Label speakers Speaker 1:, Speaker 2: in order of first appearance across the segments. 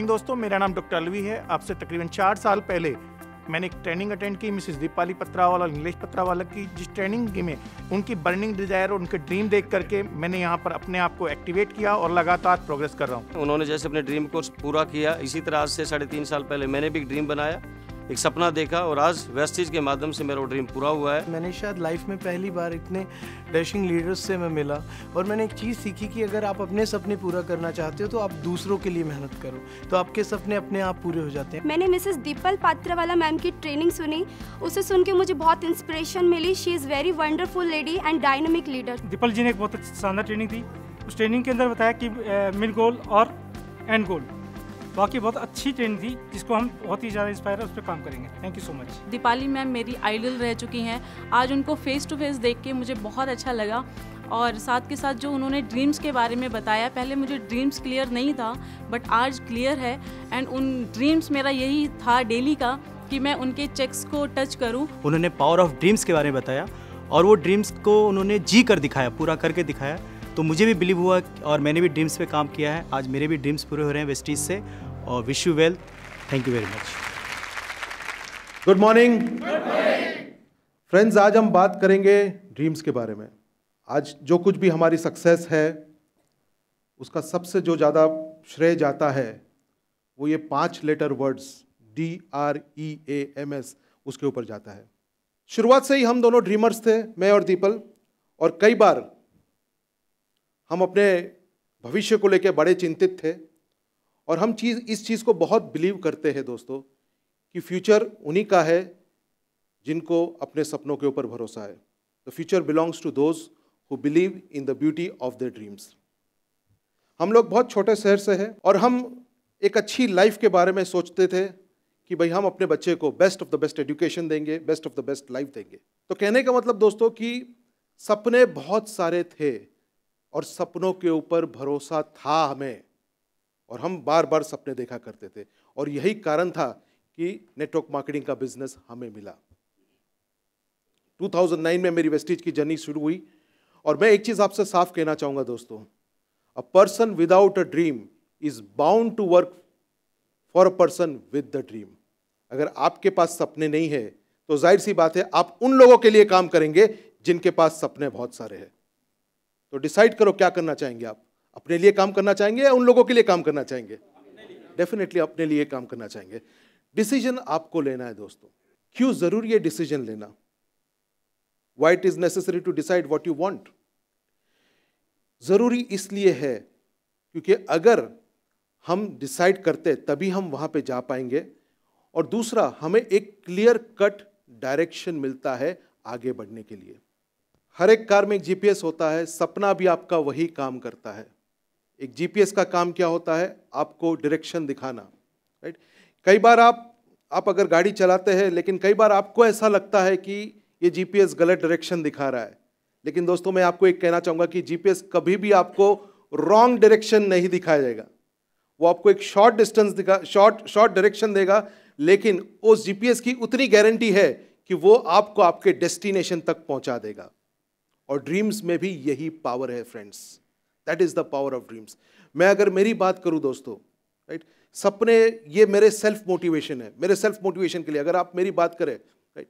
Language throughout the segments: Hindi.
Speaker 1: मॉर्निंग दोस्तों मेरा नाम डॉक्टर अलवी है आपसे तकरीबन चार साल पहले मैंने एक ट्रेनिंग अटेंड की मिसिस दीपाली पत्रावाला और पत्रा पत्रावाला की जिस ट्रेनिंग में उनकी बर्निंग डिजायर और उनके ड्रीम देख करके मैंने यहाँ पर अपने आप को एक्टिवेट किया और लगातार प्रोग्रेस कर रहा
Speaker 2: हूँ उन्होंने जैसे अपने ड्रीम को पूरा किया इसी तरह से साढ़े तीन साल पहले मैंने भी एक ड्रीम बनाया एक सपना देखा और आज वेस्टीज के माध्यम से मेरा ड्रीम पूरा हुआ है
Speaker 1: मैंने शायद लाइफ में पहली बार इतने डैशिंग लीडर्स से मैं मिला और मैंने एक चीज़ सीखी कि अगर आप अपने सपने पूरा करना चाहते हो तो आप दूसरों के लिए मेहनत करो तो आपके सपने अपने आप पूरे हो जाते हैं मैंने मिसेस दीपल वाला मैम की ट्रेनिंग सुनी उसे सुन के मुझे बहुत इंस्पिरेशन मिली she is very wonderful lady and dynamic leader Deepal ji ने एक बहुत अच्छा शानदार ट्रेनिंग दी उस ट्रेनिंग के अंदर बताया कि मिड गोल और एंड गोल बाकी बहुत अच्छी ट्रेन थी जिसको हम बहुत ही ज़्यादा इंस्पायर उस पर काम करेंगे thank you
Speaker 2: so much Deepali ma'am मेरी आइडल रह चुकी हैं आज उनको फेस टू फेस देख के मुझे बहुत अच्छा लगा और साथ के साथ जो उन्होंने ड्रीम्स के बारे में बताया पहले मुझे ड्रीम्स क्लियर नहीं था बट आज क्लियर है एंड उन ड्रीम्स मेरा यही था डेली का कि मैं उनके चेक्स को टच करूं।
Speaker 1: उन्होंने पावर ऑफ ड्रीम्स के बारे में बताया और वो ड्रीम्स को उन्होंने जी कर दिखाया पूरा करके दिखाया तो मुझे भी बिलीव हुआ और मैंने भी ड्रीम्स पे काम किया है आज मेरे भी ड्रीम्स पूरे हो रहे हैं वेस्टीज से और wish you well thank you very much good morning friends आज हम बात करेंगे ड्रीम्स के बारे में आज जो कुछ भी हमारी सक्सेस है उसका सबसे जो ज़्यादा श्रेय जाता है वो ये पांच letter words D R E A M S उसके ऊपर जाता है शुरुआत से ही हम दोनों ड्रीमर्स थे मैं और दीपल और कई बार हम अपने भविष्य को लेकर बड़े चिंतित थे और हम चीज़ इस चीज़ को बहुत बिलीव करते हैं दोस्तों कि फ्यूचर उन्हीं का है जिनको अपने सपनों के ऊपर भरोसा है the future belongs to those who believe in the beauty of the dreams हम लोग बहुत छोटे शहर से हैं और हम एक अच्छी लाइफ के बारे में सोचते थे कि भाई हम अपने बच्चे को best of the best education देंगे best of the best life देंगे तो कहने का मतलब दोस्तों कि सपने बहुत सारे थे और सपनों के ऊपर भरोसा था हमें और हम बार बार सपने देखा करते थे और यही कारण था कि नेटवर्क मार्केटिंग का बिजनेस हमें मिला 2009 में मेरी वेस्टिज की जर्नी शुरू हुई और मैं एक चीज़ आपसे साफ कहना चाहूँगा दोस्तों a person without a dream is bound to work for a person with the dream अगर आपके पास सपने नहीं है तो जाहिर सी बात है आप उन लोगों के लिए काम करेंगे जिनके पास सपने बहुत सारे हैं तो डिसाइड करो क्या करना चाहेंगे आप अपने लिए काम करना चाहेंगे या उन लोगों के लिए काम करना चाहेंगे डेफिनेटली अपने लिए काम करना चाहेंगे डिसीजन आपको लेना है दोस्तों क्यों जरूरी है डिसीजन लेना why it is necessary to decide what you want ज़रूरी इसलिए है क्योंकि अगर हम डिसाइड करते तभी हम वहां पे जा पाएंगे और दूसरा हमें एक क्लियर कट डायरेक्शन मिलता है आगे बढ़ने के लिए हर एक कार में एक जीपीएस होता है सपना भी आपका वही काम करता है एक जीपीएस का काम क्या होता है आपको डायरेक्शन दिखाना राइट कई बार आप आप अगर गाड़ी चलाते हैं लेकिन कई बार आपको ऐसा लगता है कि ये जीपीएस गलत डायरेक्शन दिखा रहा है लेकिन दोस्तों मैं आपको एक कहना चाहूँगा कि जीपीएस कभी भी आपको रॉन्ग डायरेक्शन नहीं दिखाया जाएगा वो आपको एक शॉर्ट डिस्टेंस दिखा शॉर्ट शॉर्ट डायरेक्शन देगा लेकिन उस जीपीएस की उतनी गारंटी है कि वो आपको आपके डेस्टिनेशन तक पहुंचा देगा और ड्रीम्स में भी यही पावर है friends that is the power of dreams मैं अगर मेरी बात करूं दोस्तों राइट सपने ये मेरे सेल्फ मोटिवेशन है मेरे सेल्फ मोटिवेशन के लिए अगर आप मेरी बात करें राइट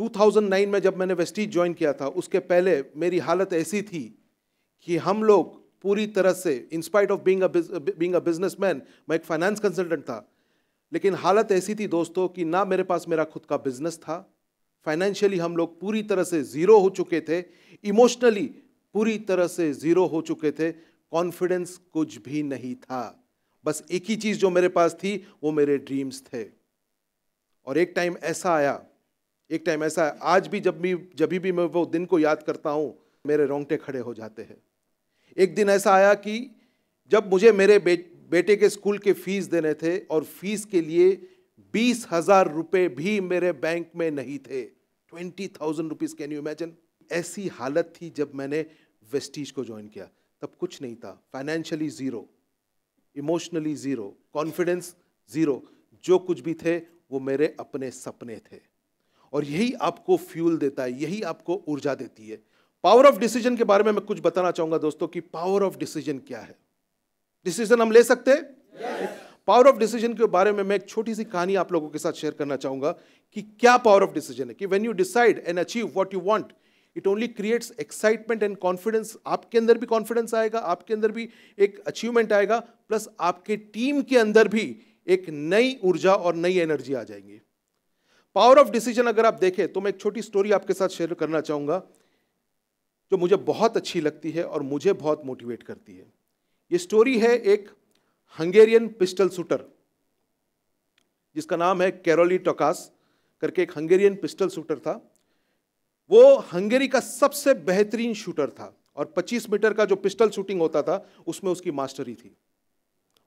Speaker 1: 2009 में जब मैंने वेस्टीज ज्वाइन किया था उसके पहले मेरी हालत ऐसी थी कि हम लोग पूरी तरह से in spite of being being a man मैं एक फाइनेंस कंसल्टेंट था लेकिन हालत ऐसी थी दोस्तों कि ना मेरे पास मेरा खुद का बिजनेस था फाइनेंशियली हम लोग पूरी तरह से ज़ीरो हो चुके थे इमोशनली पूरी तरह से ज़ीरो हो चुके थे कॉन्फिडेंस कुछ भी नहीं था बस एक ही चीज़ जो मेरे पास थी वो मेरे ड्रीम्स थे और एक टाइम ऐसा आया एक टाइम ऐसा आया आज भी जब भी जब भी मैं वो दिन को याद करता हूँ मेरे रोंगटे खड़े हो जाते हैं एक दिन ऐसा आया कि जब मुझे मेरे बे, बेटे के स्कूल के फीस देने थे और फीस के लिए बीस हज़ार रुपये भी मेरे बैंक में नहीं थे twenty thousand rupees can you imagine ऐसी हालत थी जब मैंने वेस्टीज को ज्वाइन किया तब कुछ नहीं था financially zero emotionally zero confidence zero जो कुछ भी थे वो मेरे अपने सपने थे और यही आपको फ्यूल देता है यही आपको ऊर्जा देती है पावर ऑफ डिसीजन के बारे में मैं कुछ बताना चाहूंगा दोस्तों कि पावर ऑफ डिसीजन क्या है डिसीजन हम ले सकते हैं पावर ऑफ डिसीजन के बारे में मैं एक छोटी सी कहानी आप लोगों के साथ शेयर करना चाहूंगा कि क्या पावर ऑफ डिसीजन है कि when you decide and achieve what you want it only creates excitement and confidence आपके अंदर भी कॉन्फिडेंस आएगा आपके अंदर भी एक अचीवमेंट आएगा प्लस आपके टीम के अंदर भी एक नई ऊर्जा और नई एनर्जी आ जाएंगी पावर ऑफ डिसीजन अगर आप देखें तो मैं एक छोटी स्टोरी आपके साथ शेयर करना चाहूँगा जो मुझे बहुत अच्छी लगती है और मुझे बहुत मोटिवेट करती है ये स्टोरी है एक हंगेरियन पिस्टल शूटर जिसका नाम है कैरोली टोकास करके एक हंगेरियन पिस्टल शूटर था वो हंगेरी का सबसे बेहतरीन शूटर था और 25 मीटर का जो पिस्टल शूटिंग होता था उसमें उसकी मास्टरी थी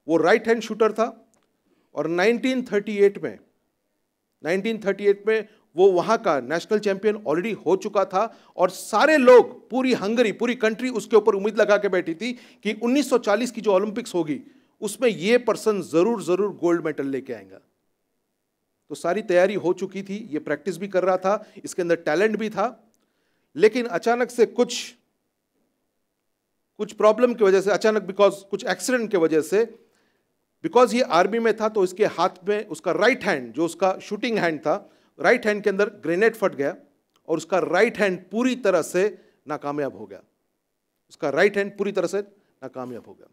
Speaker 1: वो राइट हैंड शूटर था और 1938 में 1938 में वो वहाँ का नेशनल चैंपियन ऑलरेडी हो चुका था और सारे लोग पूरी हंगरी पूरी कंट्री उसके ऊपर उम्मीद लगा के बैठी थी कि 1940 की जो ओलंपिक्स होगी उसमें ये पर्सन ज़रूर ज़रूर गोल्ड मेडल लेके आएगा तो सारी तैयारी हो चुकी थी ये प्रैक्टिस भी कर रहा था इसके अंदर टैलेंट भी था लेकिन अचानक से कुछ कुछ प्रॉब्लम की वजह से अचानक बिकॉज कुछ एक्सीडेंट की वजह से बिकॉज ये आर्मी में था तो इसके हाथ में उसका राइट हैंड जो उसका शूटिंग हैंड था राइट हैंड के अंदर ग्रेनेड फट गया और उसका राइट हैंड पूरी तरह से नाकामयाब हो गया उसका राइट हैंड पूरी तरह से नाकामयाब हो गया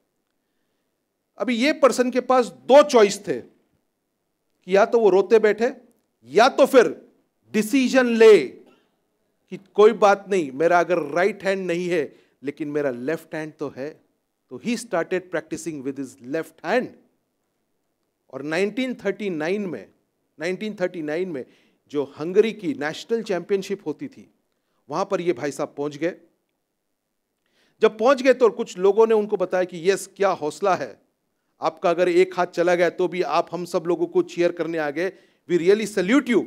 Speaker 1: अभी ये पर्सन के पास दो चॉइस थे कि या तो वो रोते बैठे या तो फिर डिसीजन ले कि कोई बात नहीं मेरा अगर राइट हैंड नहीं है लेकिन मेरा लेफ्ट हैंड तो है तो he started practising with his left hand और 1939 में 1939 में जो हंगरी की नेशनल चैंपियनशिप होती थी वहां पर ये भाई साहब पहुंच गए जब पहुंच गए तो कुछ लोगों ने उनको बताया कि यस क्या हौसला है आपका अगर एक हाथ चला गया तो भी आप हम सब लोगों को चीयर करने आ गए वी रियली सल्यूट यू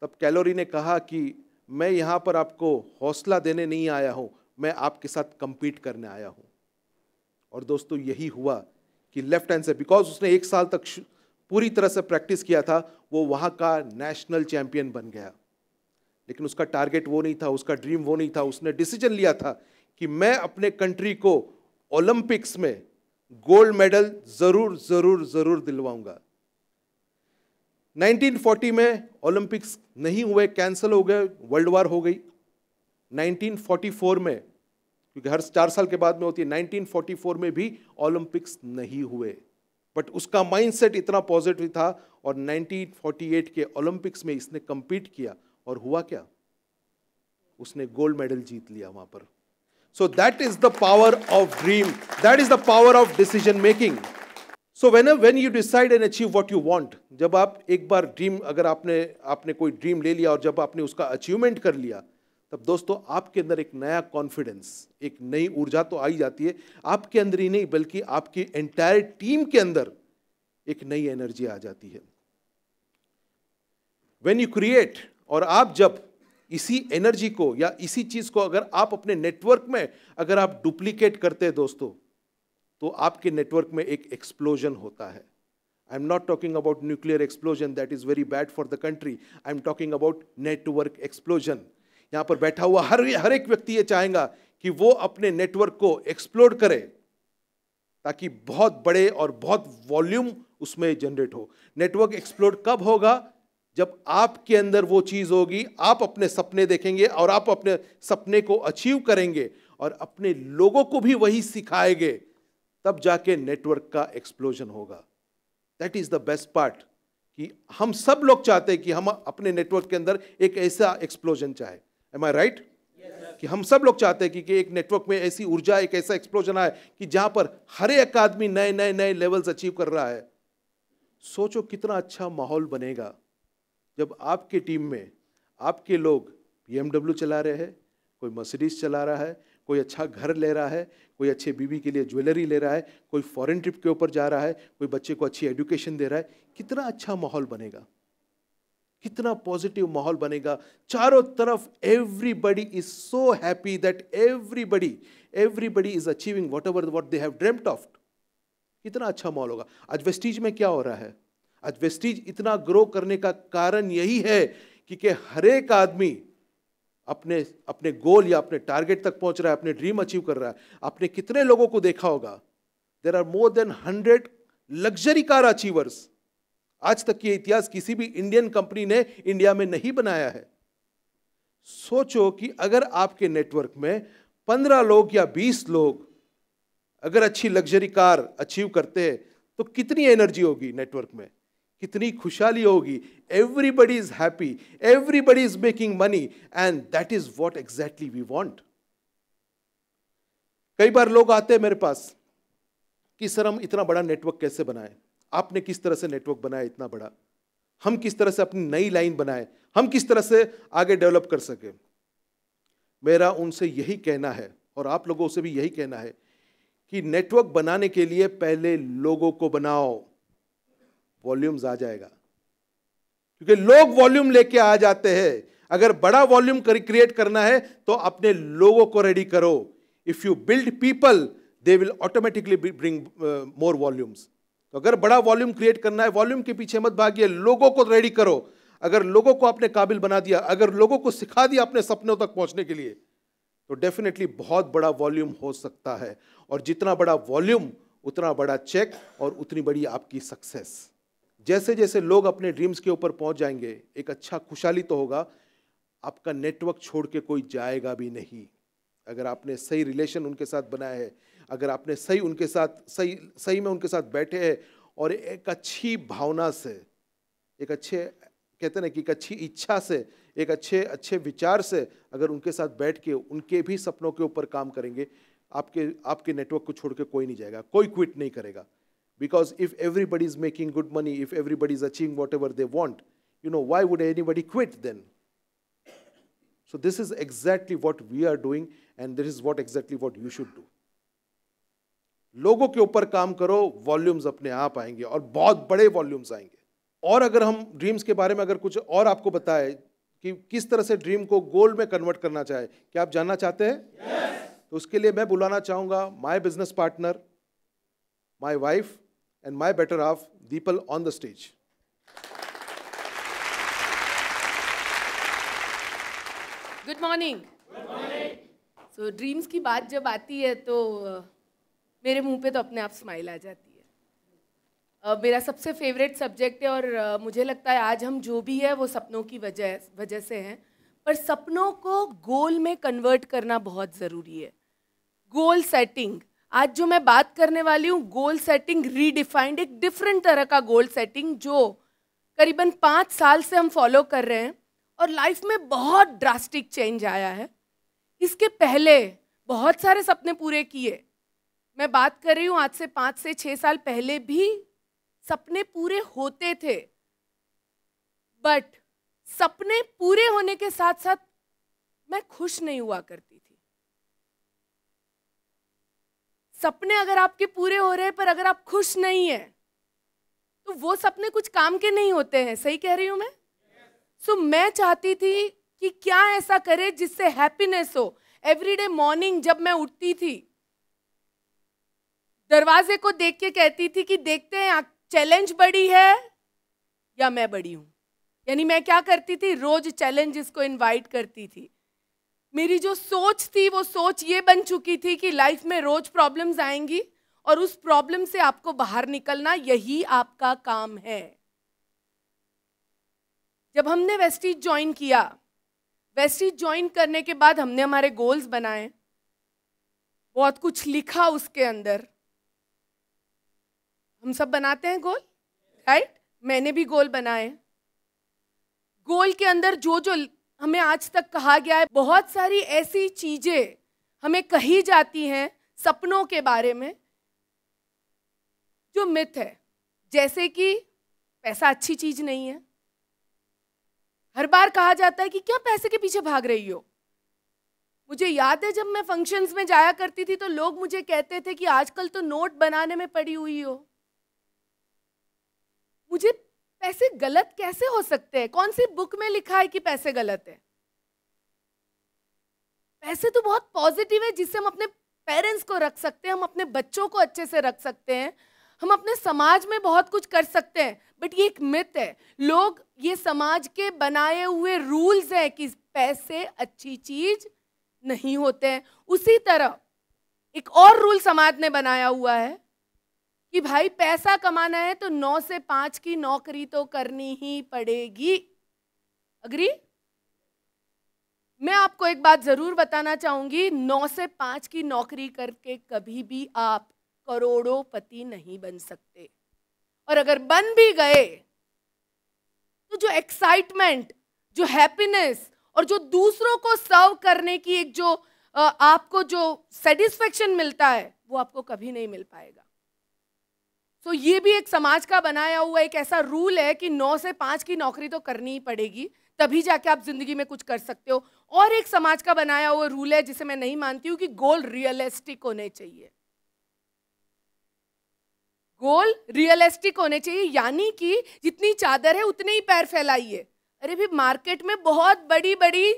Speaker 1: तब कैलोरी ने कहा कि मैं यहां पर आपको हौसला देने नहीं आया हूं मैं आपके साथ कंपीट करने आया हूं और दोस्तों यही हुआ कि लेफ्ट हैंड से बिकॉज उसने एक साल तक पूरी तरह से प्रैक्टिस किया था वो वहां का नेशनल चैम्पियन बन गया लेकिन उसका टारगेट वो नहीं था उसका ड्रीम वो नहीं था उसने डिसीजन लिया था कि मैं अपने कंट्री को ओलंपिक्स में गोल्ड मेडल ज़रूर ज़रूर ज़रूर दिलवाऊंगा 1940 में ओलंपिक्स नहीं हुए कैंसिल हो गए वर्ल्ड वार हो गई 1944 में क्योंकि हर चार साल के बाद में होती है 1944 में भी ओलंपिक्स नहीं हुए बट उसका माइंडसेट इतना पॉजिटिव था और 1948 के ओलंपिक्स में इसने कम्पीट किया और हुआ क्या उसने गोल्ड मेडल जीत लिया वहाँ पर So that is the power of dream. That is the power of decision making. So whenever when you decide and achieve what you want, जब आप एक बार ड्रीम अगर आपने आपने कोई ड्रीम ले लिया और जब आपने उसका अचीवमेंट कर लिया तब दोस्तों आपके अंदर एक नया कॉन्फिडेंस एक नई ऊर्जा तो आई जाती है आपके अंदर ही नहीं बल्कि आपकी एंटायर टीम के अंदर एक नई एनर्जी आ जाती है वेन यू क्रिएट और आप जब इसी एनर्जी को या इसी चीज़ को अगर आप अपने नेटवर्क में अगर आप डुप्लीकेट करते हैं दोस्तों तो आपके नेटवर्क में एक एक्सप्लोजन होता है I am not talking about nuclear explosion that is very bad for the country I am talking about network explosion यहां पर बैठा हुआ हर हर एक व्यक्ति ये चाहेगा कि वो अपने नेटवर्क को एक्सप्लोर करे ताकि बहुत बड़े और बहुत वॉल्यूम उसमें जनरेट हो नेटवर्क एक्सप्लोर कब होगा जब आपके अंदर वो चीज़ होगी आप अपने सपने देखेंगे और आप अपने सपने को अचीव करेंगे और अपने लोगों को भी वही सिखाएंगे तब जाके नेटवर्क का एक्सप्लोजन होगा that is the best part कि हम सब लोग चाहते हैं कि हम अपने नेटवर्क के अंदर एक ऐसा एक्सप्लोजन चाहे एम आई राइट कि हम सब लोग चाहते हैं कि, कि एक नेटवर्क में ऐसी ऊर्जा एक ऐसा एक्सप्लोजन आए कि जहां पर हर एक आदमी नए नए नए लेवल्स अचीव कर रहा है सोचो कितना अच्छा माहौल बनेगा जब आपके टीम में आपके लोग बी चला रहे हैं कोई मर्सिडीज चला रहा है कोई अच्छा घर ले रहा है कोई अच्छे बीवी के लिए ज्वेलरी ले रहा है कोई फॉरेन ट्रिप के ऊपर जा रहा है कोई बच्चे को अच्छी एजुकेशन दे रहा है कितना अच्छा माहौल बनेगा कितना पॉजिटिव माहौल बनेगा चारों तरफ everybody is so happy that everybody everybody is achieving whatever what they have dreamt of कितना अच्छा माहौल होगा आज वेस्टीज में क्या हो रहा है एडवेस्टीज इतना ग्रो करने का कारण यही है कि, कि हर एक आदमी अपने अपने गोल या अपने टारगेट तक पहुंच रहा है अपने ड्रीम अचीव कर रहा है आपने कितने लोगों को देखा होगा there are more than hundred luxury car achievers आज तक ये इतिहास किसी भी इंडियन कंपनी ने इंडिया में नहीं बनाया है सोचो कि अगर आपके नेटवर्क में पंद्रह लोग या बीस लोग अगर अच्छी लग्जरी कार अचीव करते हैं तो कितनी एनर्जी होगी नेटवर्क में कितनी खुशहाली होगी everybody is happy everybody is making money and that is what exactly we want कई बार लोग आते हैं मेरे पास कि सर हम इतना बड़ा नेटवर्क कैसे बनाएं आपने किस तरह से नेटवर्क बनाया इतना बड़ा हम किस तरह से अपनी नई लाइन बनाए हम किस तरह से आगे डेवलप कर सके मेरा उनसे यही कहना है और आप लोगों से भी यही कहना है कि नेटवर्क बनाने के लिए पहले लोगों को बनाओ वॉल्यूम्स आ जाएगा क्योंकि लोग वॉल्यूम लेके आ जाते हैं अगर बड़ा वॉल्यूम क्रिएट करना है तो अपने लोगों को रेडी करो if you build people they will automatically bring more volumes तो अगर बड़ा वॉल्यूम क्रिएट करना है वॉल्यूम के पीछे मत भागिए लोगों को रेडी करो अगर लोगों को आपने काबिल बना दिया अगर लोगों को सिखा दिया अपने सपनों तक पहुंचने के लिए तो डेफिनेटली बहुत बड़ा वॉल्यूम हो सकता है और जितना बड़ा वॉल्यूम उतना बड़ा चेक और उतनी बड़ी आपकी सक्सेस जैसे जैसे लोग अपने ड्रीम्स के ऊपर पहुंच जाएंगे एक अच्छा खुशहाली तो होगा आपका नेटवर्क छोड़ के कोई जाएगा भी नहीं अगर आपने सही रिलेशन उनके साथ बनाया है अगर आपने सही उनके साथ सही सही में उनके साथ बैठे हैं और एक अच्छी भावना से एक अच्छे कहते ना कि एक अच्छी इच्छा से एक अच्छे अच्छे विचार से अगर उनके साथ बैठ के उनके भी सपनों के ऊपर काम करेंगे आपके आपके नेटवर्क को छोड़ के कोई नहीं जाएगा कोई क्विट नहीं करेगा Because if everybody is making good money, if everybody is achieving whatever they want, you know, why would anybody quit then? So this is exactly what we are doing and this is what exactly what you should do. लोगों के ऊपर काम करो वॉल्यूम्स अपने आप आएंगे और बहुत बड़े वॉल्यूम्स आएंगे और अगर हम ड्रीम्स के बारे में अगर कुछ और आपको बताए कि किस तरह से ड्रीम को गोल में कन्वर्ट करना चाहे क्या आप जानना चाहते हैं yes. तो उसके लिए मैं बुलाना चाहूँगा my business partner my wife and my better half, Deepal, on the stage.
Speaker 2: Good morning so dreams की बात जब आती है तो मेरे मुंह पे तो अपने आप स्माइल आ जाती है uh, मेरा सबसे फेवरेट सब्जेक्ट है और uh, मुझे लगता है आज हम जो भी है वो सपनों की वजह वजह से हैं पर सपनों को गोल में कन्वर्ट करना बहुत ज़रूरी है गोल सेटिंग आज जो मैं बात करने वाली हूँ गोल सेटिंग रीडिफाइंड एक डिफरेंट तरह का गोल सेटिंग जो करीबन पाँच साल से हम फॉलो कर रहे हैं और लाइफ में बहुत ड्रास्टिक चेंज आया है इसके पहले बहुत सारे सपने पूरे किए मैं बात कर रही हूँ आज से पाँच से छः साल पहले भी सपने पूरे होते थे बट सपने पूरे होने के साथ साथ मैं खुश नहीं हुआ करती थी सपने अगर आपके पूरे हो रहे हैं पर अगर आप खुश नहीं हैं तो वो सपने कुछ काम के नहीं होते हैं सही कह रही हूँ मैं सो yes. so, मैं चाहती थी कि क्या ऐसा करे जिससे हैप्पीनेस हो एवरीडे मॉर्निंग जब मैं उठती थी दरवाजे को देख के कहती थी कि देखते हैं चैलेंज बड़ी है या मैं बड़ी हूँ यानी मैं क्या करती थी रोज चैलेंजेस को इनवाइट करती थी मेरी जो सोच थी वो सोच ये बन चुकी थी कि लाइफ में रोज प्रॉब्लम्स आएंगी और उस प्रॉब्लम से आपको बाहर निकलना यही आपका काम है जब हमने वेस्टीज ज्वाइन किया वेस्टीज ज्वाइन करने के बाद हमने हमारे गोल्स बनाए बहुत कुछ लिखा उसके अंदर हम सब बनाते हैं गोल राइट right? मैंने भी गोल बनाए गोल के अंदर जो जो हमें आज तक कहा गया है बहुत सारी ऐसी चीज़ें हमें कही जाती हैं सपनों के बारे में जो मिथ है जैसे कि पैसा अच्छी चीज़ नहीं है हर बार कहा जाता है कि क्या पैसे के पीछे भाग रही हो मुझे याद है जब मैं फंक्शंस में जाया करती थी तो लोग मुझे कहते थे कि आजकल तो नोट बनाने में पड़ी हुई हो मुझे पैसे गलत कैसे हो सकते हैं कौन सी बुक में लिखा है कि पैसे गलत है पैसे तो बहुत पॉजिटिव है जिससे हम अपने पेरेंट्स को रख सकते हैं हम अपने बच्चों को अच्छे से रख सकते हैं हम अपने समाज में बहुत कुछ कर सकते हैं बट ये एक मित है लोग ये समाज के बनाए हुए रूल्स हैं कि पैसे अच्छी चीज नहीं होते हैं उसी तरह एक और रूल समाज ने बनाया हुआ है कि भाई पैसा कमाना है तो नौ से पांच की नौकरी तो करनी ही पड़ेगी अग्री मैं आपको एक बात ज़रूर बताना चाहूंगी नौ से पांच की नौकरी करके कभी भी आप करोड़ों पति नहीं बन सकते और अगर बन भी गए तो जो एक्साइटमेंट जो हैप्पीनेस और जो दूसरों को सर्व करने की एक जो आपको जो सेटिस्फेक्शन मिलता है वो आपको कभी नहीं मिल पाएगा सो ये भी एक समाज का बनाया हुआ एक ऐसा रूल है कि नौ से पाँच की नौकरी तो करनी ही पड़ेगी तभी जाके आप ज़िंदगी में कुछ कर सकते हो और एक समाज का बनाया हुआ रूल है जिसे मैं नहीं मानती हूँ कि गोल रियलिस्टिक होने चाहिए गोल रियलिस्टिक होने चाहिए यानी कि जितनी चादर है उतने ही पैर फैलाइए अरे भी मार्केट में बहुत बड़ी बड़ी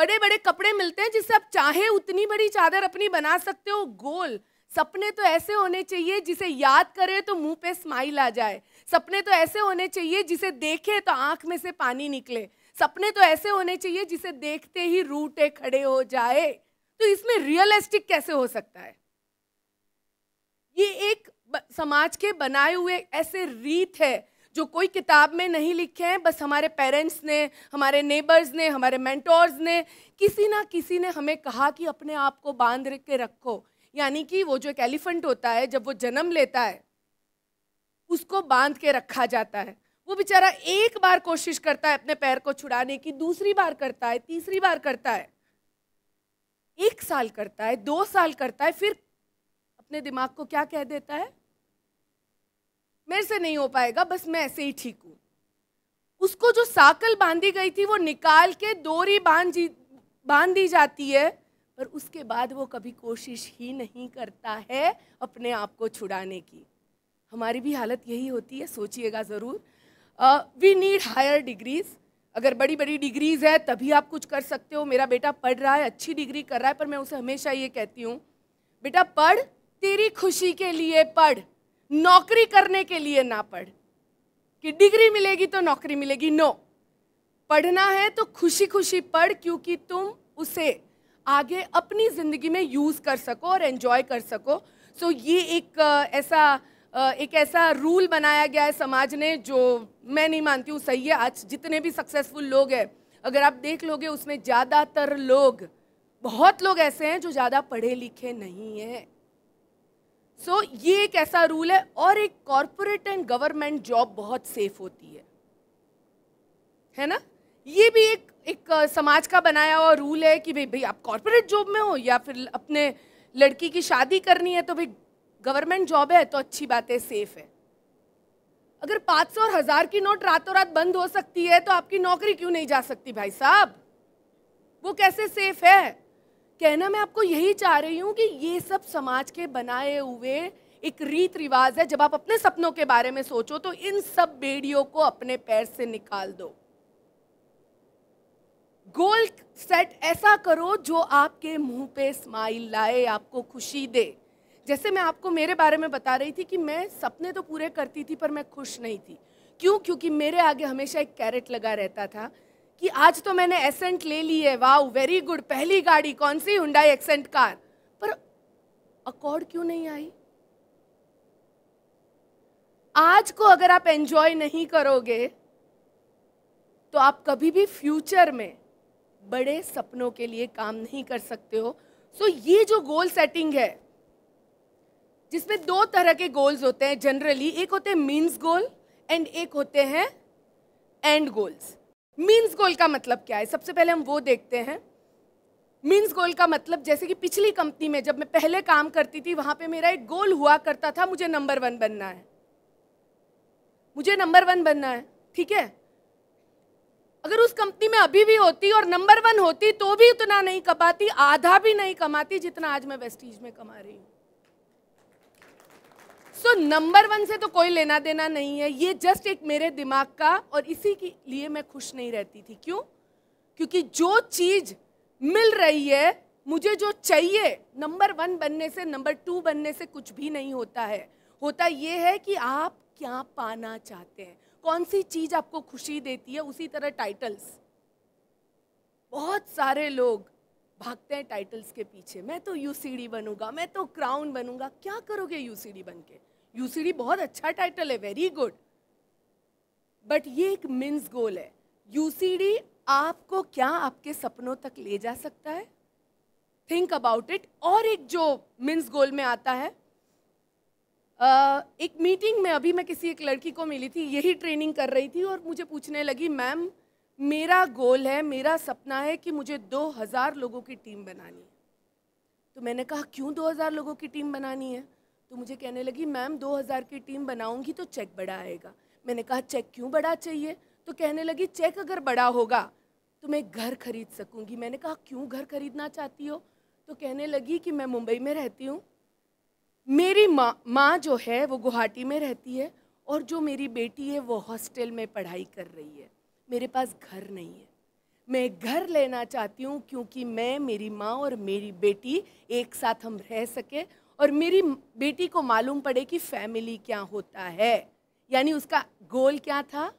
Speaker 2: बड़े बड़े कपड़े मिलते हैं जिससे आप चाहे उतनी बड़ी चादर अपनी बना सकते हो गोल सपने तो ऐसे होने चाहिए जिसे याद करे तो मुंह पे स्माइल आ जाए सपने तो ऐसे होने चाहिए जिसे देखे तो आंख में से पानी निकले सपने तो ऐसे होने चाहिए जिसे देखते ही रूटे खड़े हो जाए तो इसमें रियलिस्टिक कैसे हो सकता है ये एक समाज के बनाए हुए ऐसे रीत है जो कोई किताब में नहीं लिखे हैं बस हमारे पेरेंट्स ने हमारे नेबर्स ने हमारे मेंटोर्स ने किसी ना किसी ने हमें कहा कि अपने आप को बांध के रखो यानी कि वो जो एक एलिफेंट होता है जब वो जन्म लेता है उसको बांध के रखा जाता है वो बेचारा एक बार कोशिश करता है अपने पैर को छुड़ाने की दूसरी बार करता है तीसरी बार करता है एक साल करता है दो साल करता है फिर अपने दिमाग को क्या कह देता है मेरे से नहीं हो पाएगा बस मैं ऐसे ही ठीक हूं उसको जो साकल बांधी गई थी वो निकाल के दोरी बांध बांध दी जाती है पर उसके बाद वो कभी कोशिश ही नहीं करता है अपने आप को छुड़ाने की हमारी भी हालत यही होती है सोचिएगा ज़रूर वी नीड हायर डिग्रीज़ अगर बड़ी बड़ी डिग्रीज़ है तभी आप कुछ कर सकते हो मेरा बेटा पढ़ रहा है अच्छी डिग्री कर रहा है पर मैं उसे हमेशा ये कहती हूँ बेटा पढ़ तेरी खुशी के लिए पढ़ नौकरी करने के लिए ना पढ़ कि डिग्री मिलेगी तो नौकरी मिलेगी नो पढ़ना है तो खुशी खुशी पढ़ क्योंकि तुम उसे आगे अपनी ज़िंदगी में यूज़ कर सको और एन्जॉय कर सको सो so, ये एक ऐसा एक ऐसा रूल बनाया गया है समाज ने जो मैं नहीं मानती हूँ सही है आज जितने भी सक्सेसफुल लोग हैं अगर आप देख लोगे उसमें ज़्यादातर लोग बहुत लोग ऐसे हैं जो ज़्यादा पढ़े लिखे नहीं हैं सो so, ये एक ऐसा रूल है और एक कॉरपोरेट एंड गवर्नमेंट जॉब बहुत सेफ होती है है ना ये भी एक एक समाज का बनाया हुआ रूल है कि भाई भाई आप कॉरपोरेट जॉब में हो या फिर अपने लड़की की शादी करनी है तो भाई गवर्नमेंट जॉब है तो अच्छी बात है सेफ है अगर पाँच सौ और हज़ार की नोट रातों रात बंद हो सकती है तो आपकी नौकरी क्यों नहीं जा सकती भाई साहब वो कैसे सेफ है कहना मैं आपको यही चाह रही हूँ कि ये सब समाज के बनाए हुए एक रीत रिवाज है जब आप अपने सपनों के बारे में सोचो तो इन सब बेड़ियों को अपने पैर से निकाल दो गोल सेट ऐसा करो जो आपके मुंह पे स्माइल लाए आपको खुशी दे जैसे मैं आपको मेरे बारे में बता रही थी कि मैं सपने तो पूरे करती थी पर मैं खुश नहीं थी क्यों क्योंकि मेरे आगे हमेशा एक कैरेट लगा रहता था कि आज तो मैंने एसेंट ले ली है वाह वेरी गुड पहली गाड़ी कौन सी हुडाई एक्सेंट कार पर अकॉर्ड क्यों नहीं आई आज को अगर आप एंजॉय नहीं करोगे तो आप कभी भी फ्यूचर में बड़े सपनों के लिए काम नहीं कर सकते हो सो so, ये जो गोल सेटिंग है जिसमें दो तरह के गोल्स होते हैं जनरली एक होते हैं मीन्स गोल एंड एक होते हैं एंड गोल्स मीन्स गोल का मतलब क्या है सबसे पहले हम वो देखते हैं मीन्स गोल का मतलब जैसे कि पिछली कंपनी में जब मैं पहले काम करती थी वहाँ पे मेरा एक गोल हुआ करता था मुझे नंबर वन बनना है मुझे नंबर वन बनना है ठीक है अगर उस कंपनी में अभी भी होती और नंबर वन होती तो भी उतना नहीं कमाती आधा भी नहीं कमाती जितना आज मैं वेस्टीज में कमा रही हूँ सो नंबर वन से तो कोई लेना देना नहीं है ये जस्ट एक मेरे दिमाग का और इसी के लिए मैं खुश नहीं रहती थी क्यों क्योंकि जो चीज़ मिल रही है मुझे जो चाहिए नंबर वन बनने से नंबर टू बनने से कुछ भी नहीं होता है होता ये है कि आप क्या पाना चाहते हैं कौन सी चीज़ आपको खुशी देती है उसी तरह टाइटल्स बहुत सारे लोग भागते हैं टाइटल्स के पीछे मैं तो यूसीडी बनूंगा मैं तो क्राउन बनूंगा क्या करोगे यूसीडी बन के यूसीडी बहुत अच्छा टाइटल है वेरी गुड बट ये एक मिन्स गोल है यूसीडी आपको क्या आपके सपनों तक ले जा सकता है थिंक अबाउट इट और एक जो मिन्स गोल में आता है एक मीटिंग में अभी मैं किसी एक लड़की को मिली थी यही ट्रेनिंग कर रही थी और मुझे पूछने लगी मैम मेरा गोल है मेरा सपना है कि मुझे 2000 लोगों की टीम बनानी है तो मैंने कहा क्यों 2000 लोगों की टीम बनानी है तो मुझे कहने लगी मैम 2000 की टीम बनाऊंगी तो चेक बड़ा आएगा मैंने कहा चेक क्यों बड़ा चाहिए तो कहने लगी चेक अगर बड़ा होगा तो मैं घर खरीद सकूंगी मैंने कहा क्यों घर खरीदना चाहती हो तो कहने लगी कि मैं मुंबई में रहती हूँ मेरी माँ माँ जो है वो गुवाहाटी में रहती है और जो मेरी बेटी है वो हॉस्टल में पढ़ाई कर रही है मेरे पास घर नहीं है मैं घर लेना चाहती हूँ क्योंकि मैं मेरी माँ और मेरी बेटी एक साथ हम रह सके और मेरी बेटी को मालूम पड़े कि फैमिली क्या होता है यानी उसका गोल क्या था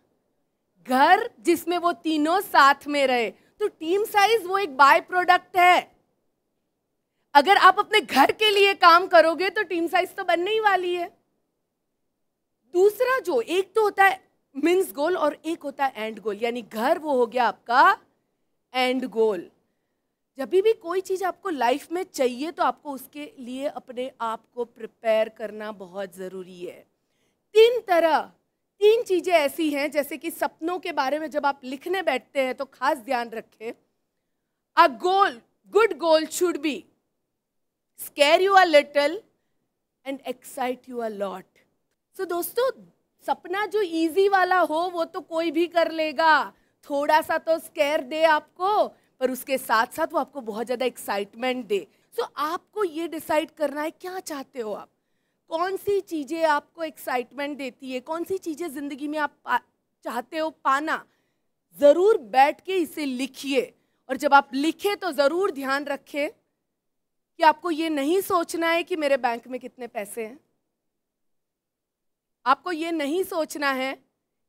Speaker 2: घर जिसमें वो तीनों साथ में रहे तो टीम साइज वो एक बाय प्रोडक्ट है अगर आप अपने घर के लिए काम करोगे तो टीम साइज तो बनने ही वाली है दूसरा जो एक तो होता है मिन्स गोल और एक होता है एंड गोल यानी घर वो हो गया आपका एंड गोल जब भी कोई चीज़ आपको लाइफ में चाहिए तो आपको उसके लिए अपने आप को प्रिपेयर करना बहुत ज़रूरी है तीन तरह तीन चीज़ें ऐसी हैं जैसे कि सपनों के बारे में जब आप लिखने बैठते हैं तो खास ध्यान रखें a goal good goal should be scare you are little and excite you are lot so दोस्तों सपना जो इजी वाला हो वो तो कोई भी कर लेगा थोड़ा सा तो स्केयर दे आपको पर उसके साथ साथ वो आपको बहुत ज़्यादा एक्साइटमेंट दे सो so, आपको ये डिसाइड करना है क्या चाहते हो आप कौन सी चीज़ें आपको एक्साइटमेंट देती है कौन सी चीज़ें ज़िंदगी में आप चाहते हो पाना ज़रूर बैठ के इसे लिखिए और जब आप लिखें तो ज़रूर ध्यान रखें कि आपको ये नहीं सोचना है कि मेरे बैंक में कितने पैसे हैं आपको ये नहीं सोचना है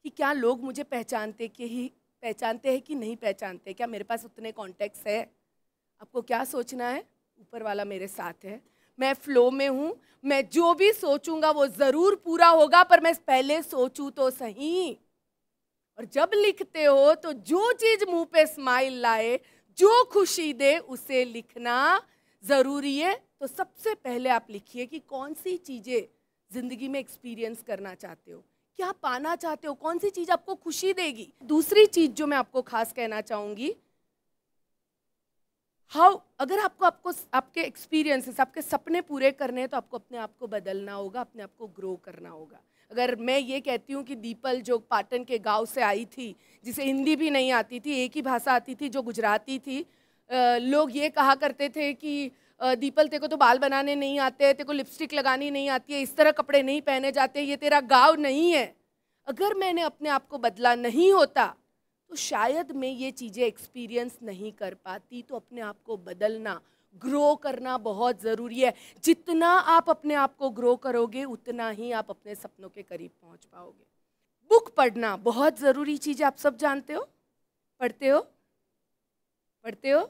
Speaker 2: कि क्या लोग मुझे पहचानते कि ही पहचानते हैं कि नहीं पहचानते क्या मेरे पास उतने कॉन्टेक्ट्स है आपको क्या सोचना है ऊपर वाला मेरे साथ है मैं फ्लो में हूँ मैं जो भी सोचूंगा वो ज़रूर पूरा होगा पर मैं पहले सोचूँ तो सही और जब लिखते हो तो जो चीज़ मुंह पे स्माइल लाए जो खुशी दे उसे लिखना ज़रूरी है तो सबसे पहले आप लिखिए कि कौन सी चीज़ें ज़िंदगी में एक्सपीरियंस करना चाहते हो क्या पाना चाहते हो कौन सी चीज़ आपको खुशी देगी दूसरी चीज़ जो मैं आपको खास कहना चाहूँगी हाउ अगर आपको आपको आपके एक्सपीरियंसेस आपके सपने पूरे करने हैं तो आपको अपने आप को बदलना होगा अपने आप को ग्रो करना होगा अगर मैं ये कहती हूँ कि दीपल जो पाटन के गांव से आई थी जिसे हिंदी भी नहीं आती थी एक ही भाषा आती थी जो गुजराती थी लोग ये कहा करते थे कि दीपल तेरे को तो बाल बनाने नहीं आते तेरे को लिपस्टिक लगानी नहीं आती है इस तरह कपड़े नहीं पहने जाते ये तेरा गाँव नहीं है अगर मैंने अपने आप को बदला नहीं होता तो शायद मैं ये चीज़ें एक्सपीरियंस नहीं कर पाती तो अपने आप को बदलना ग्रो करना बहुत ज़रूरी है जितना आप अपने आप को ग्रो करोगे उतना ही आप अपने सपनों के करीब पहुंच पाओगे बुक पढ़ना बहुत ज़रूरी चीज़ है आप सब जानते हो पढ़ते हो पढ़ते हो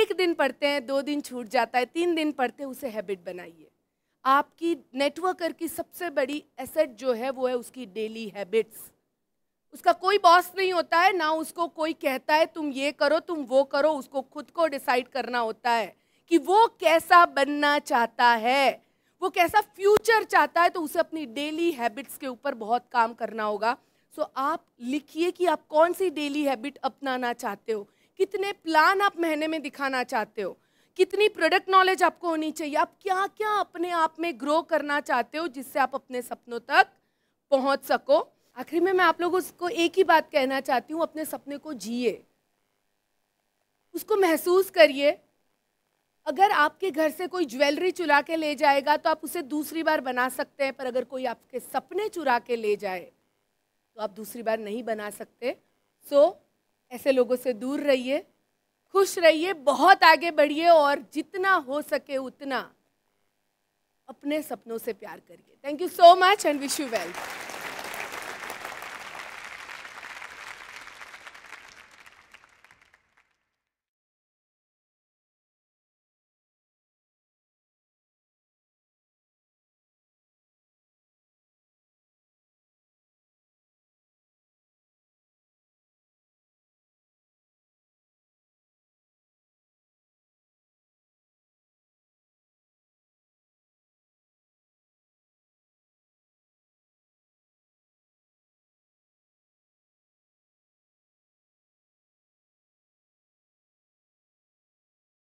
Speaker 2: एक दिन पढ़ते हैं दो दिन छूट जाता है तीन दिन पढ़ते हैं उसे हैबिट बनाइए आपकी नेटवर्कर की सबसे बड़ी एसेट जो है वो है उसकी डेली हैबिट्स उसका कोई बॉस नहीं होता है ना उसको कोई कहता है तुम ये करो तुम वो करो उसको खुद को डिसाइड करना होता है कि वो कैसा बनना चाहता है वो कैसा फ्यूचर चाहता है तो उसे अपनी डेली हैबिट्स के ऊपर बहुत काम करना होगा सो so, आप लिखिए कि आप कौन सी डेली हैबिट अपनाना चाहते हो कितने प्लान आप महीने में दिखाना चाहते हो कितनी प्रोडक्ट नॉलेज आपको होनी चाहिए आप क्या क्या अपने आप में ग्रो करना चाहते हो जिससे आप अपने सपनों तक पहुंच सको आखिर में मैं आप लोगों को एक ही बात कहना चाहती हूँ अपने सपने को जिए उसको महसूस करिए अगर आपके घर से कोई ज्वेलरी चुरा के ले जाएगा तो आप उसे दूसरी बार बना सकते हैं पर अगर कोई आपके सपने चुरा के ले जाए तो आप दूसरी बार नहीं बना सकते सो so, ऐसे लोगों से दूर रहिए खुश रहिए बहुत आगे बढ़िए और जितना हो सके उतना अपने सपनों से प्यार करिए thank you so much and wish you wealth